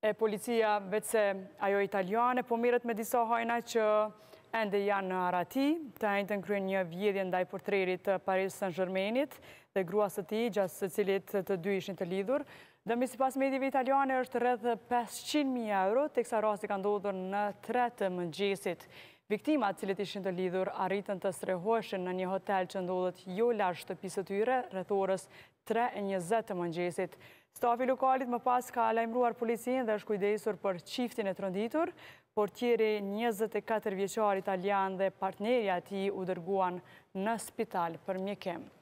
e policia vetëse ajo italiane, po mirët me disa hajna që ende janë në arati, të ajnë të nkryen një vjedhje ndaj portrerit të Paris Saint-Germainit dhe gruas të ti, gjasë së cilit të dy ishën të lidhur. Dhe misi pas medjive italiane është rrëdhë 500.000 euro, të kësa rrasi ka ndodhur në të mëngjesit. Viktimat cilët ishën të lidhur arritën të strehoeshen në një hotel që ndodhët jo lash të pisë tyre, rëthorës 3.20 të mëngjesit. Stafi lokalit më pas ka lajmruar policinë dhe është kujdesur për qiftin e tronditur, por tjeri 24 vjeqar italian dhe partnerja ti u dërguan në spital për mjekemë.